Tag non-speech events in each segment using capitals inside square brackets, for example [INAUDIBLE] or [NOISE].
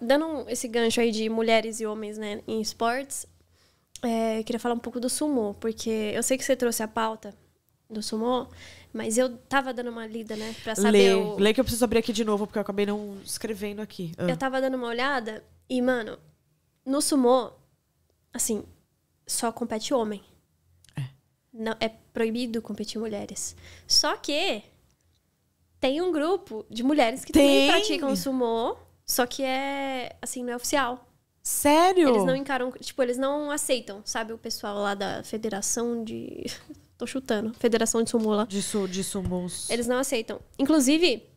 Dando esse gancho aí de mulheres e homens né, em esportes, é, queria falar um pouco do sumô, porque eu sei que você trouxe a pauta do sumô, mas eu tava dando uma lida, né, pra saber lê, o... Lê que eu preciso abrir aqui de novo, porque eu acabei não escrevendo aqui. Ah. Eu tava dando uma olhada e, mano, no sumô, assim, só compete homem. É. Não, é proibido competir mulheres. Só que tem um grupo de mulheres que tem. também praticam sumô só que é, assim, não é oficial. Sério? Eles não encaram, tipo, eles não aceitam, sabe? O pessoal lá da federação de. [LAUGHS] Tô chutando. Federação de sumô lá. De, su, de sumôs. Eles não aceitam. Inclusive,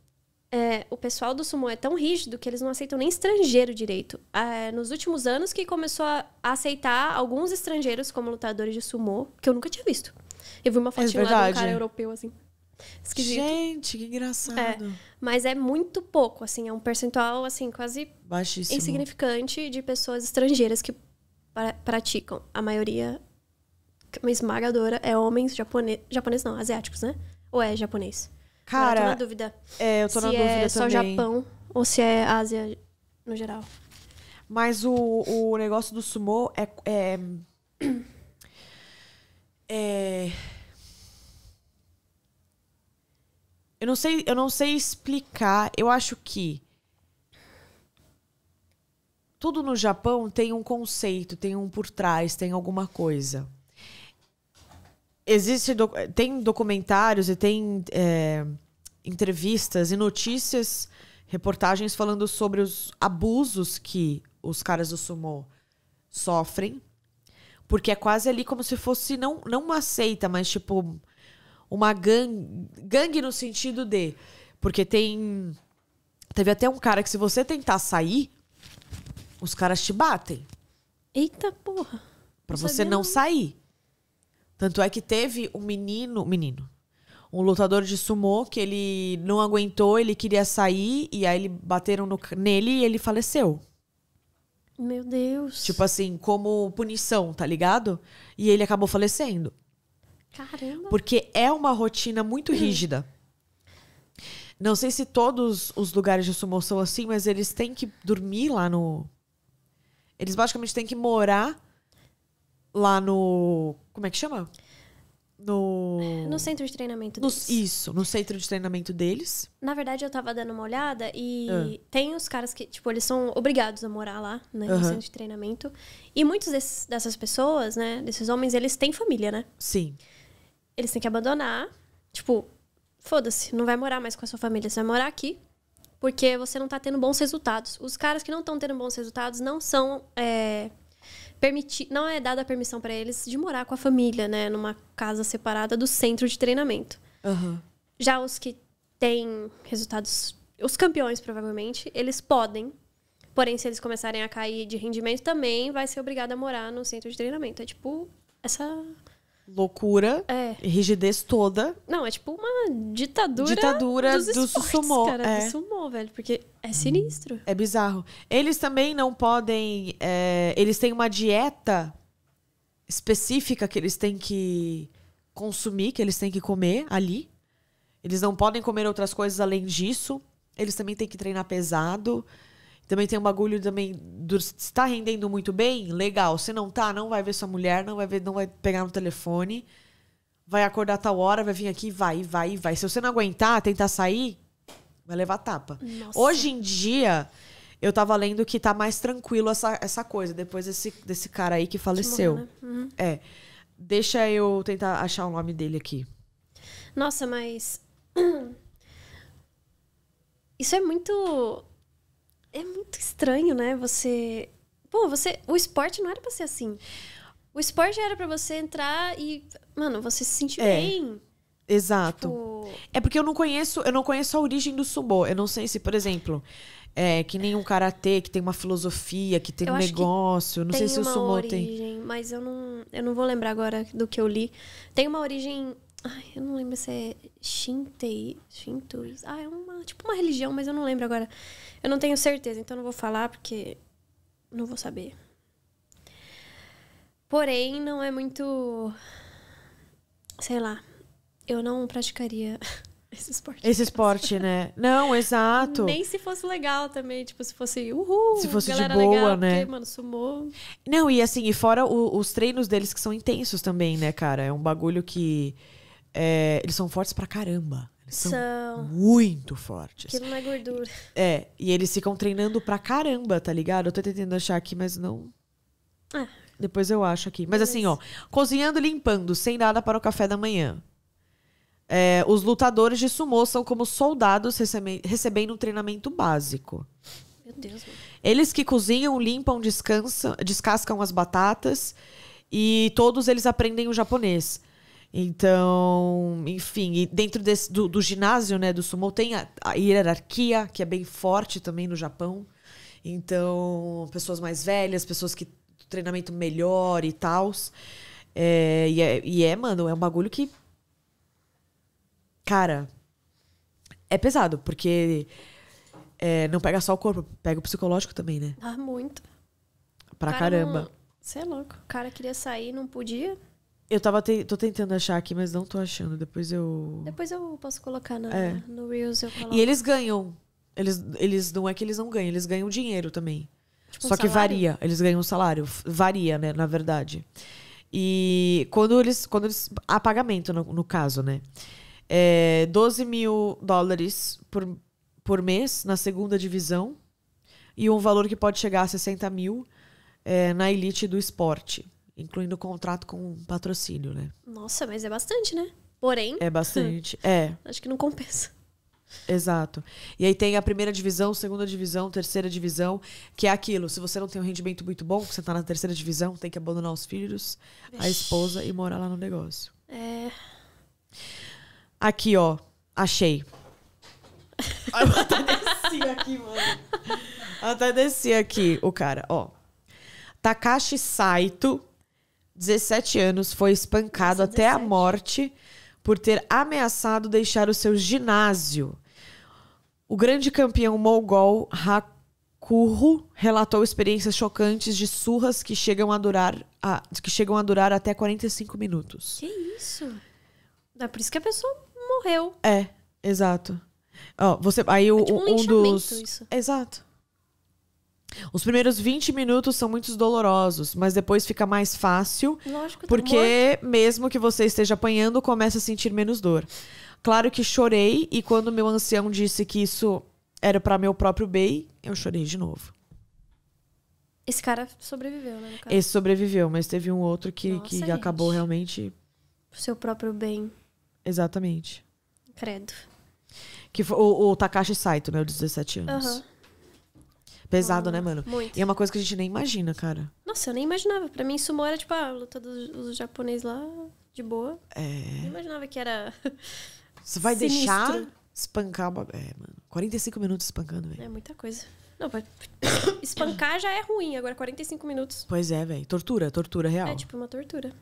é, o pessoal do sumô é tão rígido que eles não aceitam nem estrangeiro direito. É, nos últimos anos que começou a aceitar alguns estrangeiros como lutadores de sumô, que eu nunca tinha visto. Eu vi uma fotinha é lá de um cara europeu assim. Esquisito. Gente, que engraçado. É, mas é muito pouco, assim, é um percentual assim quase Baixíssimo. insignificante de pessoas estrangeiras que pra praticam. A maioria é uma esmagadora é homens japoneses, japonês não, asiáticos, né? Ou é japonês? Cara, eu tô na dúvida. É, eu tô na se é dúvida é também. só Japão ou se é Ásia no geral. Mas o, o negócio do sumô é, é, [CLEARS THROAT] é Eu não sei, eu não sei explicar. Eu acho que tudo no Japão tem um conceito, tem um por trás, tem alguma coisa. Existe tem documentários e tem é, entrevistas e notícias, reportagens falando sobre os abusos que os caras do sumo sofrem, porque é quase ali como se fosse não não uma seita, mas tipo uma gangue, gangue no sentido de. Porque tem. Teve até um cara que, se você tentar sair, os caras te batem. Eita porra! Pra você não, sair. Tanto é que teve um menino. Menino. Um lutador de sumô que ele não aguentou, ele queria sair, e aí ele bateram no, nele e ele faleceu. Meu Deus. Tipo assim, como punição, tá ligado? E ele acabou falecendo. Caramba. Porque é uma rotina muito hum. rígida. Não sei se todos os lugares de sumo são assim, mas eles têm que dormir lá no. Eles basicamente têm que morar lá no. Como é que chama? No... no centro de treinamento deles. No, isso, no centro de treinamento deles. Na verdade, eu tava dando uma olhada e ah. tem os caras que, tipo, eles são obrigados a morar lá, né, no uh -huh. centro de treinamento. E muitos desses, dessas pessoas, né, desses homens, eles têm família, né? Sim. Sim eles têm que abandonar. Tipo, foda-se, não vai morar mais com a sua família, você vai morar aqui. Porque você não tá tendo bons resultados. Os caras que não estão tendo bons resultados não são. É, permiti não é dada a permissão para eles de morar com a família, né? Numa casa separada do centro de treinamento. Uhum. Já os que têm resultados. Os campeões, provavelmente, eles podem. Porém, se eles começarem a cair de rendimento, também vai ser obrigado a morar no centro de treinamento. É tipo essa loucura, é. rigidez toda. Não, é tipo uma ditadura, ditadura dos do sumô, é. do sumô, velho, porque é sinistro. É bizarro. Eles também não podem, é, eles têm uma dieta específica que eles têm que consumir, que eles têm que comer ali. Eles não podem comer outras coisas além disso. Eles também têm que treinar pesado. Também tem um bagulho também do, está rendendo muito bem, legal. Se não tá, não vai ver sua mulher, não vai ver, não vai pegar no telefone. Vai acordar tal hora, vai vir aqui, vai, vai, vai. Se você não aguentar, tentar sair, vai levar tapa. Nossa. Hoje em dia, eu tava lendo que tá mais tranquilo essa, essa coisa, depois desse, desse cara aí que faleceu. Morrer, né? uhum. É. Deixa eu tentar achar o nome dele aqui. Nossa, mas. [CLEARS THROAT] Isso é muito é muito estranho, né? Você. Pô, você. O esporte não era pra ser assim. O esporte era para você entrar e, mano, você se sentir é, bem. Exato. Tipo... É porque eu não conheço, eu não conheço a origem do sumô. Eu não sei se, por exemplo, é que nem um karatê que tem uma filosofia, que tem eu um negócio, não sei se o sumô origem, tem. Mas eu não, eu não vou lembrar agora do que eu li. Tem uma origem Ai, eu não lembro se é Shintei, Shintois. Ah, é uma, tipo uma religião, mas eu não lembro agora. Eu não tenho certeza, então não vou falar porque não vou saber. Porém, não é muito. Sei lá. Eu não praticaria [LAUGHS] esse esporte. Esse esporte, né? Não, exato. Nem se fosse legal também, tipo, se fosse uhul, se fosse de boa, legal, né? Porque, mano, sumou. Não, e assim, e fora o, os treinos deles que são intensos também, né, cara? É um bagulho que é, eles são fortes pra caramba. Eles são, são, muito fortes. Que não é gordura. É, e eles ficam treinando pra caramba, tá ligado? Eu tô tentando achar aqui, mas não. É. Depois eu acho aqui. Mas, assim, ó, cozinhando e limpando, sem nada para o café da manhã. É, os lutadores de sumô são como soldados recebe recebendo um treinamento básico. Meu Deus. Mano. Eles que cozinham, limpam, descansam, descascam as batatas e todos eles aprendem o japonês. Então, enfim, dentro desse, do, do, ginásio né, do sumo tem a, a, hierarquia, que é bem forte também no Japão. Então, pessoas mais velhas, pessoas que treinamento melhor e tal. É, e, é, e é, mano, é um bagulho que. Cara, é pesado, porque é, não pega só o corpo, pega o psicológico também, né? Ah, muito. Pra cara, caramba. Você é louco. O cara queria sair, não podia. Eu tava te, tô tentando achar aqui, mas não tô achando. Depois eu. Depois eu posso colocar na, é. no Reels. Eu coloco. E eles ganham. Eles, eles não é que eles não ganham, eles ganham dinheiro também. Tipo Só um que varia. Eles ganham um salário. Varia, né? Na verdade. E quando eles. Quando eles há pagamento, no, no caso, né? É 12 mil dólares por, por mês na segunda divisão. E um valor que pode chegar a 60 mil é, na elite do esporte incluindo o contrato com patrocínio, né? Nossa, mas é bastante, né? Porém. É bastante. [LAUGHS] é. Acho que não compensa. Exato. E aí tem a primeira divisão, segunda divisão, terceira divisão, que é aquilo. Se você não tem um rendimento muito bom, você tá na terceira divisão, tem que abandonar os filhos, Vixe. a esposa e morar lá no negócio. É. Aqui, ó. Achei. Ai, [LAUGHS] eu até desci aqui, mano. Eu até desci aqui, o cara, ó. Takashi Saito 17 anos, foi espancado até a morte por ter ameaçado deixar o seu ginásio. O grande campeão mongol Hakurro relatou experiências chocantes de surras que chegam a durar, a, que chegam a durar até 45 minutos. Que isso? É por isso que a pessoa morreu. É, exato. Ó, você, aí é o, tipo um, um dos. Isso. Exato. Os primeiros 20 minutos são muito dolorosos, mas depois fica mais fácil. Lógico, Porque mesmo que você esteja apanhando, começa a sentir menos dor. Claro que chorei e quando meu ancião disse que isso era para meu próprio bem, eu chorei de novo. Esse cara sobreviveu, né? Cara? Esse sobreviveu, mas teve um outro que, Nossa, que acabou realmente. Pro seu próprio bem. Exatamente. Credo. Que foi o, o Takashi Saito, né? 17 anos. Uhum. Pesado, né, uhum. mano? Muito. E é uma coisa que a gente nem imagina, cara. Nossa, eu nem imaginava. Pra mim, sumo era tipo a ah, luta dos, dos japoneses lá, de boa. É. Nem imaginava que era. [LAUGHS] Você vai sinistro. deixar espancar uma. É, mano. 45 minutos espancando, velho. É muita coisa. Não, pra... [COUGHS] espancar já é ruim, agora 45 minutos. Pois é, velho. Tortura, tortura real. É tipo uma tortura.